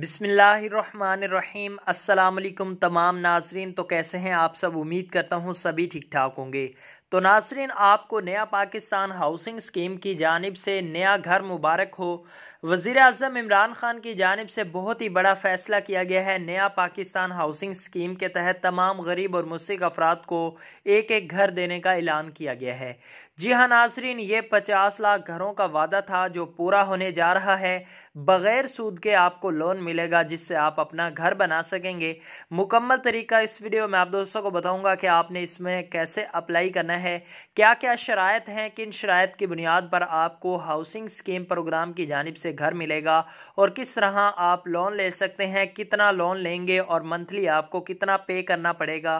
बिसमीम् अल्लाम तमाम नाजरीन तो कैसे हैं आप सब उम्मीद करता हूँ सभी ठीक ठाक होंगे तो नासरीन आपको नया पाकिस्तान हाउसिंग स्कीम की जानब से नया घर मुबारक हो वज़ी अजम इमरान खान की जानब से बहुत ही बड़ा फ़ैसला किया गया है नया पाकिस्तान हाउसिंग स्कीम के तहत तमाम गरीब और मुस्क अफराद को एक एक घर देने का ऐलान किया गया है जी हाँ नाजरीन ये पचास लाख घरों का वादा था जो पूरा होने जा रहा है बग़ैर सूद के आपको लोन मिलेगा जिससे आप अपना घर बना सकेंगे मुकम्मल तरीका इस वीडियो में आप दोस्तों को बताऊँगा कि आपने इसमें कैसे अप्लाई करना है है क्या क्या शरात हैं किन शरात की बुनियाद पर आपको हाउसिंग स्कीम प्रोग्राम की जानब से घर मिलेगा और किस तरह आप लोन ले सकते हैं कितना लोन लेंगे और मंथली आपको कितना पे करना पड़ेगा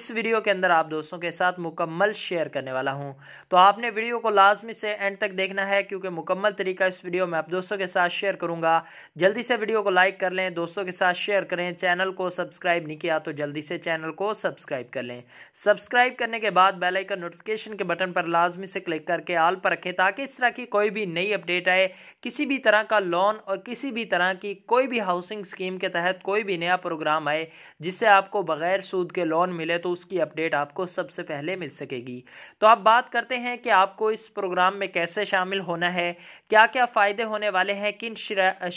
इस वीडियो के अंदर आप दोस्तों के साथ मुकम्मल शेयर करने वाला हूँ तो आपने वीडियो को लाजमी से एंड तक देखना है क्योंकि मुकम्मल तरीका इस वीडियो में आप दोस्तों के साथ शेयर करूँगा जल्दी से वीडियो को लाइक कर लें दोस्तों के साथ शेयर करें चैनल को सब्सक्राइब नहीं किया तो जल्दी से चैनल को सब्सक्राइब कर लें सब्सक्राइब करने के बाद बेल आइकन नोटिफिकेशन के बटन पर लाजमी से क्लिक करके आल पर रखें ताकि इस तरह की कोई भी नई अपडेट आए किसी भी तरह का लोन और किसी भी तरह की कोई भी हाउसिंग स्कीम के तहत कोई भी नया प्रोग्राम आए जिससे आपको बगैर सूद के लोन मिले तो उसकी अपडेट आपको सबसे पहले मिल सकेगी तो आप बात करते हैं कि आपको इस प्रोग्राम में कैसे शामिल होना है क्या क्या फ़ायदे होने वाले हैं किन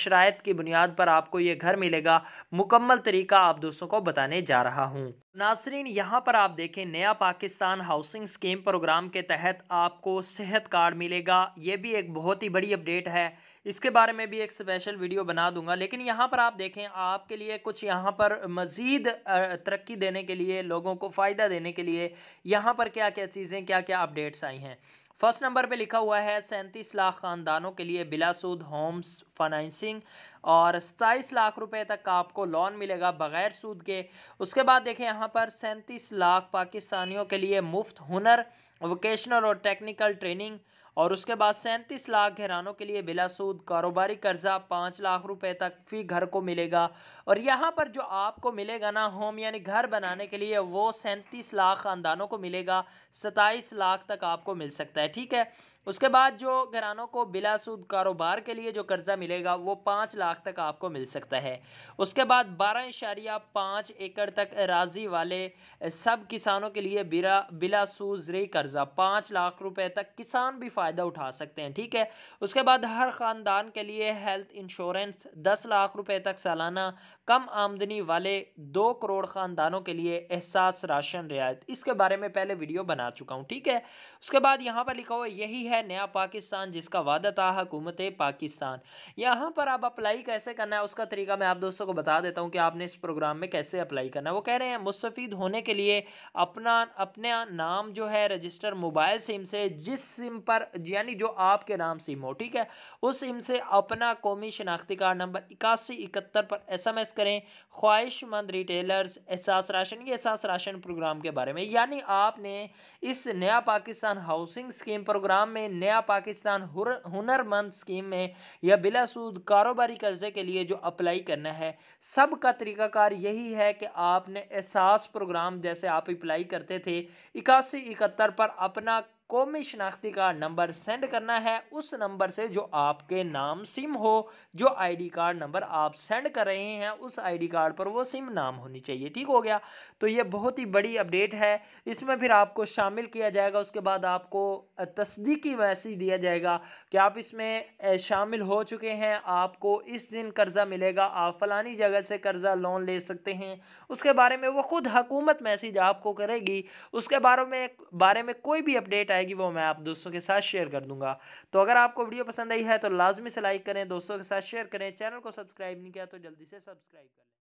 शराय की बुनियाद पर आपको ये घर मिलेगा मुकम्मल तरीका आप दोस्तों को बताने जा रहा हूँ नासरीन यहाँ पर आप देखें नया पाकिस्तान हाउसिंग स्कीम प्रोग्राम के तहत आपको सेहत कार्ड मिलेगा ये भी एक बहुत ही बड़ी अपडेट है इसके बारे में भी एक स्पेशल वीडियो बना दूंगा लेकिन यहाँ पर आप देखें आपके लिए कुछ यहाँ पर मज़ीद तरक्की देने के लिए लोगों को फ़ायदा देने के लिए यहाँ पर क्या क्या चीज़ें क्या क्या अपडेट्स आई हैं फर्स्ट नंबर पे लिखा हुआ है सैंतीस लाख खानदानों के लिए बिलासूद होम्स फाइनेंसिंग और सताईस लाख रुपए तक का आपको लोन मिलेगा बगैर सूद के उसके बाद देखें यहाँ पर सैंतीस लाख पाकिस्तानियों के लिए मुफ्त हुनर वोकेशनल और टेक्निकल ट्रेनिंग और उसके बाद सैंतीस लाख घरानों के लिए बिला सूद कारोबारी कर्जा पाँच लाख रुपए तक फी घर को मिलेगा और यहाँ पर जो आपको मिलेगा ना होम यानी घर बनाने के लिए वो सैंतीस लाख खानदानों को मिलेगा सत्ताईस लाख तक आपको मिल सकता है ठीक है उसके बाद जो घरानों को बिला सूद कारोबार के लिए जो कर्ज़ा मिलेगा वो पाँच लाख तक आपको मिल सकता है उसके बाद बारह इशारिया पाँच एकड़ तक राजी वाले सब किसानों के लिए बिरा बिला रे कर्ज़ा पाँच लाख रुपए तक किसान भी फ़ायदा उठा सकते हैं ठीक है उसके बाद हर ख़ानदान के लिए हेल्थ इंश्योरेंस दस लाख रुपए तक सालाना कम आमदनी वाले दो करोड़ ख़ानदानों के लिए एहसास राशन रियायत इसके बारे में पहले वीडियो बना चुका हूँ ठीक है उसके बाद यहाँ पर लिखा हुआ यही है नया पाकिस्तान जिसका वादा था हकूमत पाकिस्तान यहाँ पर आप अप्लाई कैसे करना है उसका तरीका मैं आप दोस्तों को बता देता हूँ कि आपने इस प्रोग्राम में कैसे अप्लाई करना है वो कह रहे हैं मुस्तफ़ होने के लिए अपना अपना नाम जो है रजिस्टर मोबाइल सिम से जिस सिम पर यानी जो आपके नाम सिम हो ठीक है उस सिम से अपना कौमी शनाख्ती कार्ड नंबर इक्यासी इकहत्तर पर एस एम एस करें ख्वाहिशमंद रिटेलर्स एहसास राशन ये एहसास राशन प्रोग्राम के बारे में यानी आपने इस नया पाकिस्तान हाउसिंग स्कीम प्रोग्राम में में नया पाकिस्तान हुनरमंद स्कीम में या बिला सूद कारोबारी कर्जे के लिए जो अप्लाई करना है सब का तरीकाकार यही है कि आपने एहसास प्रोग्राम जैसे आप अप्लाई करते थे इक्यासी इकहत्तर पर अपना कौमी शनाख्ती कार्ड नंबर सेंड करना है उस नंबर से जो आपके नाम सिम हो जो आईडी कार्ड नंबर आप सेंड कर रहे हैं उस आईडी कार्ड पर वो सिम नाम होनी चाहिए ठीक हो गया तो ये बहुत ही बड़ी अपडेट है इसमें फिर आपको शामिल किया जाएगा उसके बाद आपको तस्दीकी मैसेज दिया जाएगा कि आप इसमें शामिल हो चुके हैं आपको इस दिन कर्ज़ा मिलेगा आप फलानी जगह से कर्ज़ा लोन ले सकते हैं उसके बारे में वो खुद हकूमत मैसेज आपको करेगी उसके बारे में बारे में कोई भी अपडेट आएगी वो मैं आप दोस्तों के साथ शेयर कर दूंगा तो अगर आपको वीडियो पसंद आई है तो लाजमी से लाइक करें दोस्तों के साथ शेयर करें चैनल को सब्सक्राइब नहीं किया तो जल्दी से सब्सक्राइब करें